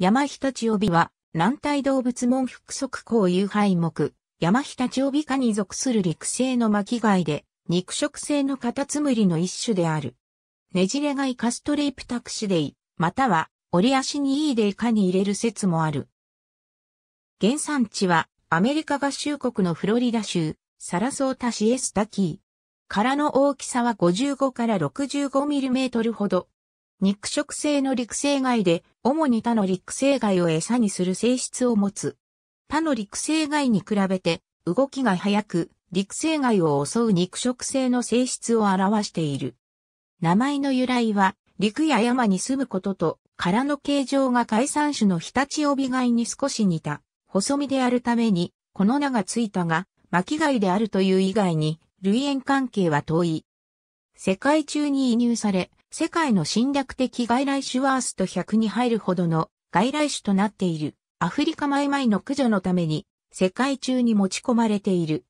山日立帯は、南体動物門腹側孔有配目、山日立帯科に属する陸生の巻貝で、肉食性のカタツムリの一種である。ねじれ貝カストレイプタクシデイ、または、折足にいいデイカに入れる説もある。原産地は、アメリカ合衆国のフロリダ州、サラソータシエスタキー。殻の大きさは55から6 5トルほど、肉食性の陸生貝で、主に他の陸生貝を餌にする性質を持つ。他の陸生貝に比べて、動きが速く、陸生貝を襲う肉食性の性質を表している。名前の由来は、陸や山に住むことと、殻の形状が海産種の日立帯貝に少し似た、細身であるために、この名がついたが、巻貝であるという以外に、類縁関係は遠い。世界中に移入され、世界の侵略的外来種ワースト100に入るほどの外来種となっているアフリカマイマイの駆除のために世界中に持ち込まれている。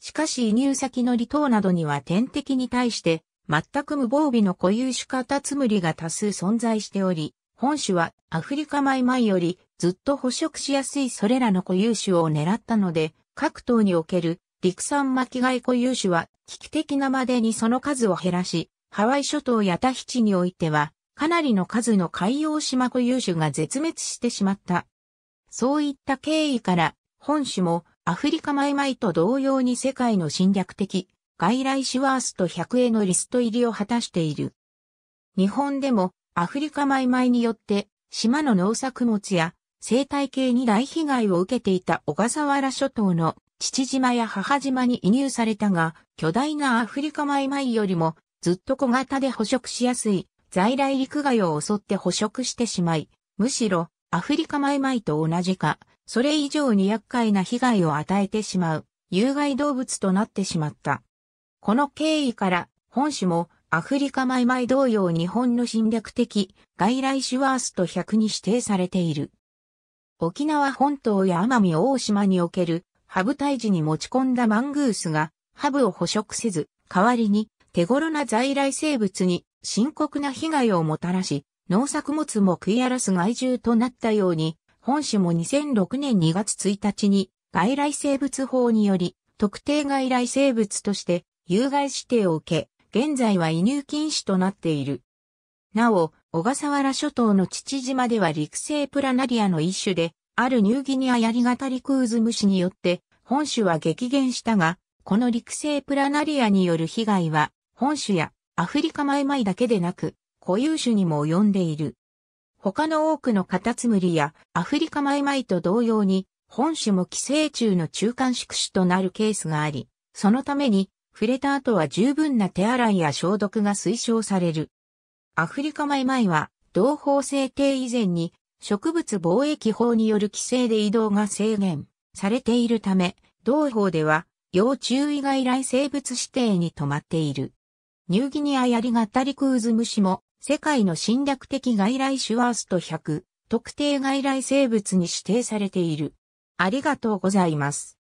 しかし移入先の離島などには天敵に対して全く無防備の固有種カタツムリが多数存在しており、本種はアフリカマイマイよりずっと捕食しやすいそれらの固有種を狙ったので、各島における陸産巻貝固有種は危機的なまでにその数を減らし、ハワイ諸島やタヒチにおいては、かなりの数の海洋島固有種が絶滅してしまった。そういった経緯から、本種もアフリカマイマイと同様に世界の侵略的、外来種ワースト100へのリスト入りを果たしている。日本でもアフリカマイマイによって島の農作物や生態系に大被害を受けていた小笠原諸島の父島や母島に移入されたが、巨大なアフリカマイマイよりもずっと小型で捕食しやすい在来陸外を襲って捕食してしまい、むしろアフリカマイマイと同じか、それ以上に厄介な被害を与えてしまう有害動物となってしまった。この経緯から本種もアフリカマイマイ同様日本の侵略的外来種ワースト100に指定されている。沖縄本島や奄美大島におけるハブ退治に持ち込んだマングースがハブを捕食せず、代わりに手頃な在来生物に深刻な被害をもたらし、農作物も食い荒らす害獣となったように、本種も2006年2月1日に外来生物法により特定外来生物として有害指定を受け、現在は移入禁止となっている。なお、小笠原諸島の父島では陸生プラナリアの一種で、あるニューギニアヤリガタリクーズ虫によって本種は激減したが、この陸生プラナリアによる被害は本種やアフリカマイマイだけでなく、固有種にも及んでいる。他の多くのカタツムリやアフリカマイマイと同様に、本種も寄生虫の中間宿主となるケースがあり、そのために、触れた後は十分な手洗いや消毒が推奨される。アフリカマイマイは、同法制定以前に、植物防疫法による規制で移動が制限されているため、同法では、要注意外来生物指定に止まっている。ニューギニアやリガタリクウズムシも、世界の侵略的外来種ワースト100、特定外来生物に指定されている。ありがとうございます。